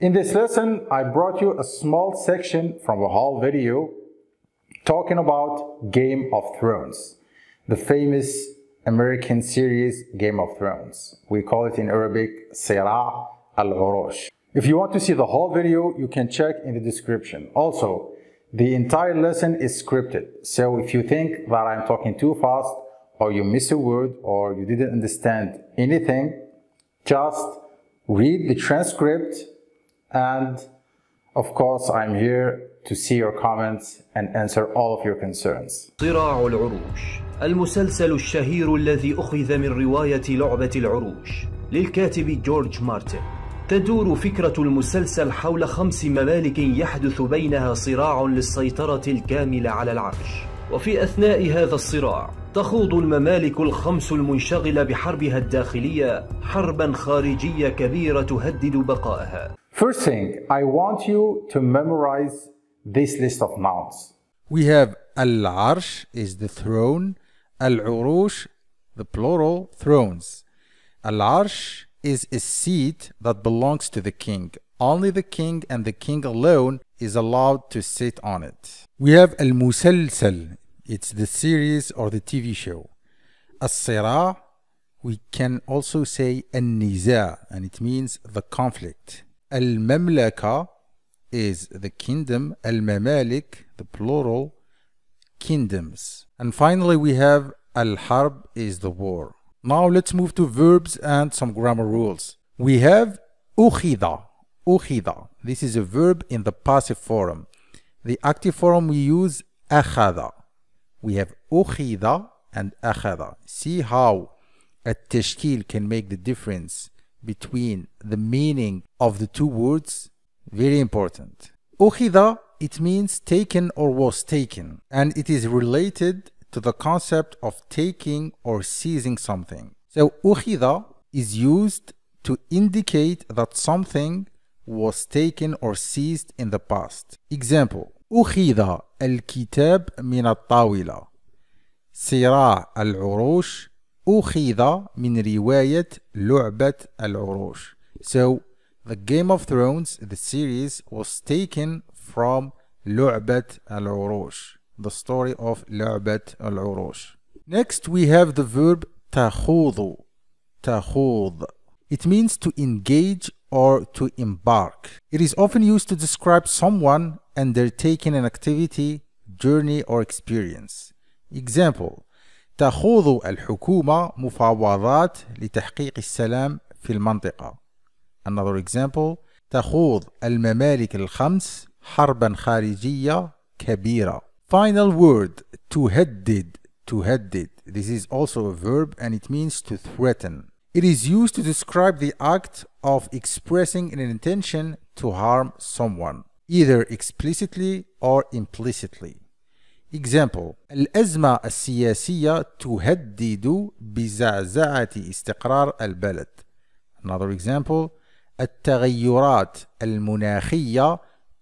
In this lesson, I brought you a small section from a whole video talking about Game of Thrones, the famous American series Game of Thrones. We call it in Arabic Sirah al-Urush. If you want to see the whole video, you can check in the description. Also, the entire lesson is scripted, so if you think that I'm talking too fast, or you miss a word, or you didn't understand anything, just read the transcript And of course, I'm here to see your comments and answer all of your concerns. صراع العروش المسلسل الشهير الذي أخذ من رواية لعبة العروش للكاتب جورج مارتن تدور فكرة المسلسل حول خمس ممالك يحدث بينها صراع للسيطرة الكاملة على العرش وفي أثناء هذا الصراع تخوض الممالك الخمس المنشغلة بحربها الداخلية حربا خارجية كبيرة تهدد بقائها First thing, I want you to memorize this list of nouns. We have al-arsh is the throne, al-urush the plural thrones. Al-arsh is a seat that belongs to the king. Only the king and the king alone is allowed to sit on it. We have al-musalsal, it's the series or the TV show. As-sira, we can also say an-niza and it means the conflict. المملكة is the kingdom الممالك the plural kingdoms and finally we have الحرب is the war now let's move to verbs and some grammar rules we have أخذ أخذ this is a verb in the passive form the active form we use أخذ we have أخذ and أخذ see how a tashkil can make the difference between the meaning of the two words very important. Ughida it means taken or was taken and it is related to the concept of taking or seizing something. So ughida is used to indicate that something was taken or seized in the past. Example أخذ الكتاب من الطاولة al العروش أخذ من رواية لعبة العروش. So the Game of Thrones, the series, was taken from لعبة العروش. The story of لعبة العروش. Next we have the verb تخوض. تخوض. It means to engage or to embark. It is often used to describe someone undertaking an activity, journey, or experience. Example تخوض الحكومة مفاوضات لتحقيق السلام في المنطقة. Another example تخوض الممالك الخمس حربا خارجية كبيرة. Final word تهدد تهدد. This is also a verb and it means to threaten. It is used to describe the act of expressing an intention to harm someone, either explicitly or implicitly. Example الأزمة السياسية تهدد بزعزعة استقرار البلد. Another example التغيرات المناخية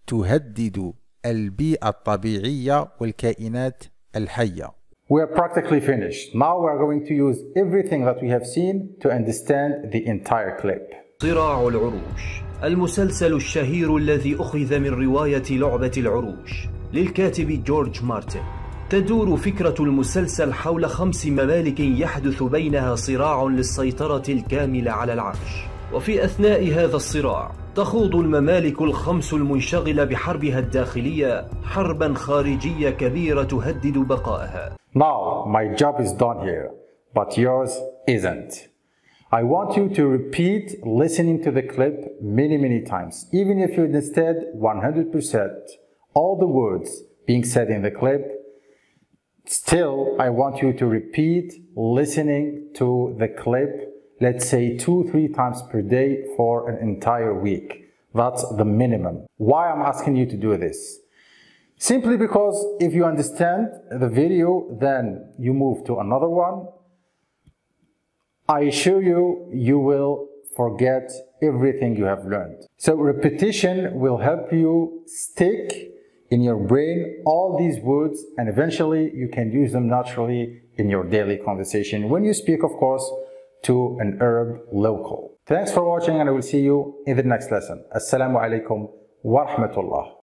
تهدد البيئة الطبيعية والكائنات الحية. We are practically finished. Now we are going to use everything that we have seen to understand the entire clip. صراع العروش المسلسل الشهير الذي أخذ من رواية لعبة العروش للكاتب جورج مارتن تدور فكرة المسلسل حول خمس ممالك يحدث بينها صراع للسيطرة الكاملة على العرش وفي أثناء هذا الصراع تخوض الممالك الخمس المنشغلة بحربها الداخلية حربا خارجية كبيرة تهدد بقائها Now my job is done here but yours isn't I want you to repeat listening to the clip many many times even if you instead 100% all the words being said in the clip. Still, I want you to repeat listening to the clip, let's say two, three times per day for an entire week. That's the minimum. Why I'm asking you to do this? Simply because if you understand the video, then you move to another one. I assure you, you will forget everything you have learned. So repetition will help you stick in your brain all these words and eventually you can use them naturally in your daily conversation when you speak, of course, to an Arab local. Thanks for watching and I will see you in the next lesson. Assalamu alaikum wa rahmatullah.